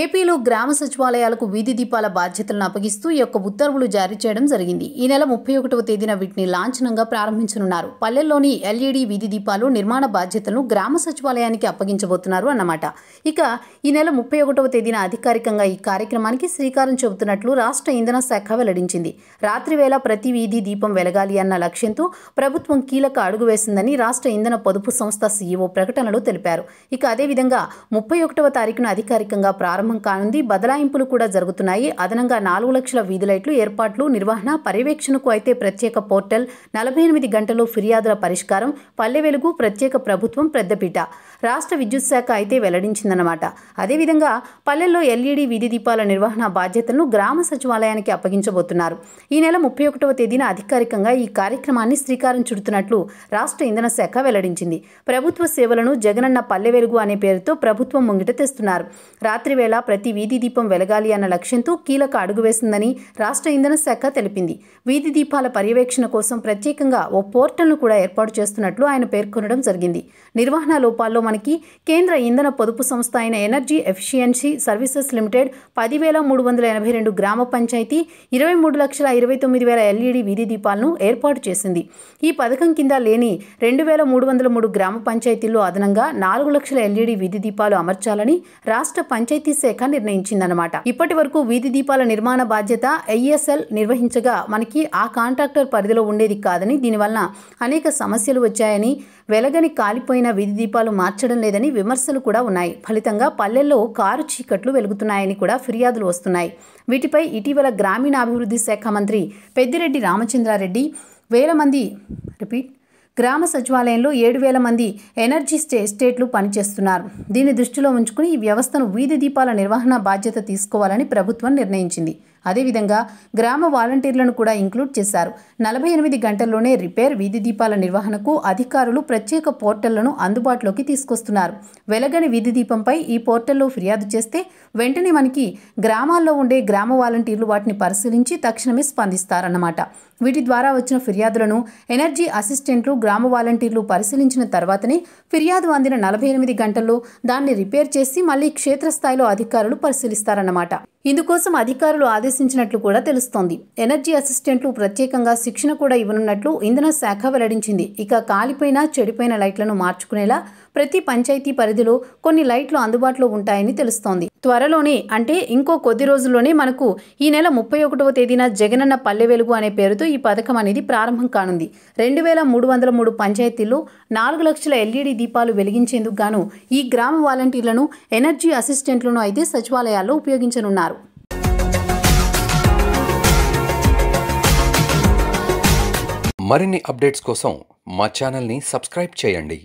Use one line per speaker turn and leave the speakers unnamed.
ఏపీలో గ్రామ సచివాలయాలకు వీధి దీపాల బాధ్యతలను అప్పగిస్తూ ఈ యొక్క ఉత్తర్వులు జారీ చేయడం జరిగింది ఈ నెల ముప్పై ఒకటవ తేదీన వీటిని లాంఛనంగా ప్రారంభించనున్నారు పల్లెల్లోని ఎల్ఈడి వీధి దీపాలు నిర్మాణ బాధ్యతలను గ్రామ సచివాలయానికి అప్పగించబోతున్నారు అన్నమాట ఇక ఈ నెల ముప్పై ఒకటవ తేదీన అధికారికంగా ఈ కార్యక్రమానికి శ్రీకారం చెబుతున్నట్లు రాష్ట్ర ఇంధన శాఖ వెల్లడించింది రాత్రి వేళ ప్రతి వీధి దీపం వెలగాలి అన్న లక్ష్యంతో ప్రభుత్వం కీలక అడుగు వేసిందని రాష్ట్ర ఇంధన పొదుపు సంస్థ సీఈఓ ప్రకటనలో తెలిపారు ఇక అదేవిధంగా ముప్పై ఒకటవ తారీఖున అధికారికంగా ప్రారంభ ప్రారంభం కానుంది బదలాయింపులు కూడా జరుగుతున్నాయి అదనంగా నాలుగు లక్షల వీధి లైట్లు ఏర్పాట్లు నిర్వహణ పర్యవేక్షణకు అయితే ప్రత్యేక పోర్టల్ నలభై ఎనిమిది గంటలు ఫిర్యాదుల పరిష్కారం పల్లె వెలుగు ప్రత్యేక ప్రభుత్వం పెద్దపీట రాష్ట్ర విద్యుత్ శాఖ అయితే వెల్లడించిందన్నమాట అదేవిధంగా పల్లెల్లో ఎల్ఈడి వీధి దీపాల నిర్వహణ బాధ్యతలను గ్రామ సచివాలయానికి అప్పగించబోతున్నారు ఈ నెల ముప్పై ఒకటవ తేదీన అధికారికంగా ఈ కార్యక్రమాన్ని శ్రీకారం చుడుతున్నట్లు రాష్ట్ర ఇంధన శాఖ వెల్లడించింది ప్రభుత్వ సేవలను జగనన్న పల్లె వెలుగు అనే పేరుతో ప్రభుత్వం ముంగిట తెస్తున్నారు రాత్రి వేళ ఉండేలా ప్రతి వీధి దీపం వెలగాలి అన్న లక్ష్యంతో కీలక అడుగు వేసిందని రాష్ట్ర ఇంధన శాఖ తెలిపింది వీధి దీపాల పర్యవేక్షణ కోసం ప్రత్యేకంగా ఓ పోర్టల్ను కూడా ఏర్పాటు చేస్తున్నట్లు ఆయన పేర్కొనడం జరిగింది నిర్వహణ లోపాల్లో మనకి కేంద్ర ఇంధన పొదుపు సంస్థ అయిన ఎనర్జీ ఎఫిషియన్సీ సర్వీసెస్ లిమిటెడ్ పదివేల మూడు వందల ఎనభై రెండు గ్రామ పంచాయతీ ఇరవై మూడు లక్షల ఇరవై తొమ్మిది వేల ఎల్ఈడి వీధి దీపాలను ఏర్పాటు చేసింది ఈ పథకం కింద లేని రెండు వేల మూడు వందల మూడు గ్రామ పంచాయతీల్లో అదనంగా నాలుగు లక్షల ఎల్ఈడి వీధి దీపాలు అమర్చాలని రాష్ట్ర పంచాయతీ ఐటీ శాఖ నిర్ణయించిందనమాట ఇప్పటి వరకు వీధి దీపాల నిర్మాణ బాధ్యత ఐఎస్ఎల్ నిర్వహించగా మనకి ఆ కాంట్రాక్టర్ పరిధిలో ఉండేది కాదని దీనివల్ల అనేక సమస్యలు వచ్చాయని వెలగని కాలిపోయిన వీధి దీపాలు మార్చడం లేదని విమర్శలు కూడా ఉన్నాయి ఫలితంగా పల్లెల్లో కారు చీకట్లు వెలుగుతున్నాయని కూడా ఫిర్యాదులు వస్తున్నాయి వీటిపై ఇటీవల గ్రామీణాభివృద్ధి శాఖ మంత్రి పెద్దిరెడ్డి రామచంద్రారెడ్డి వేల మంది రిపీట్ గ్రామ సచివాలయంలో ఏడు వేల మంది ఎనర్జీ స్టే ఎస్టేట్లు పనిచేస్తున్నారు దీన్ని దృష్టిలో ఉంచుకుని ఈ వ్యవస్థను వీధి దీపాల నిర్వహణ బాధ్యత తీసుకోవాలని ప్రభుత్వం నిర్ణయించింది అదేవిధంగా గ్రామ వాలంటీర్లను కూడా ఇంక్లూడ్ చేశారు నలభై ఎనిమిది గంటల్లోనే రిపేర్ వీధి దీపాల నిర్వహణకు అధికారులు ప్రత్యేక పోర్టల్లను అందుబాటులోకి తీసుకొస్తున్నారు వెలగని వీధి దీపంపై ఈ పోర్టల్లో ఫిర్యాదు చేస్తే వెంటనే మనకి గ్రామాల్లో ఉండే గ్రామ వాలంటీర్లు వాటిని పరిశీలించి తక్షణమే స్పందిస్తారన్నమాట వీటి ద్వారా వచ్చిన ఫిర్యాదులను ఎనర్జీ అసిస్టెంట్లు గ్రామ వాలంటీర్లు పరిశీలించిన తర్వాతనే ఫిర్యాదు అందిన నలభై ఎనిమిది గంటల్లో దాన్ని రిపేర్ చేసి మళ్ళీ క్షేత్రస్థాయిలో అధికారులు పరిశీలిస్తారన్నమాట ఇందుకోసం అధికారులు ఆదేశించినట్లు కూడా తెలుస్తోంది ఎనర్జీ అసిస్టెంట్లు ప్రత్యేకంగా శిక్షణ కూడా ఇవ్వనున్నట్లు ఇంధన శాఖ వెల్లడించింది ఇక కాలిపోయిన చెడిపోయిన లైట్లను మార్చుకునేలా ప్రతి పంచాయతీ పరిధిలో కొన్ని లైట్లు అందుబాటులో ఉంటాయని తెలుస్తోంది త్వరలోనే అంటే ఇంకో కొద్ది రోజుల్లోనే మనకు ఈ నెల ముప్పై ఒకటవ తేదీన జగనన్న పల్లె వెలుగు అనే పేరుతో ఈ పథకం అనేది ప్రారంభం కానుంది రెండు వేల మూడు వందల మూడు పంచాయతీల్లో నాలుగు లక్షల ఎల్ఈడి దీపాలు వెలిగించేందుకు గాను ఈ గ్రామ వాలంటీర్లను ఎనర్జీ అసిస్టెంట్లను అయితే సచివాలయాల్లో ఉపయోగించనున్నారు మరిన్ని అప్డేట్స్ కోసం మా ఛానల్ని సబ్స్క్రైబ్ చేయండి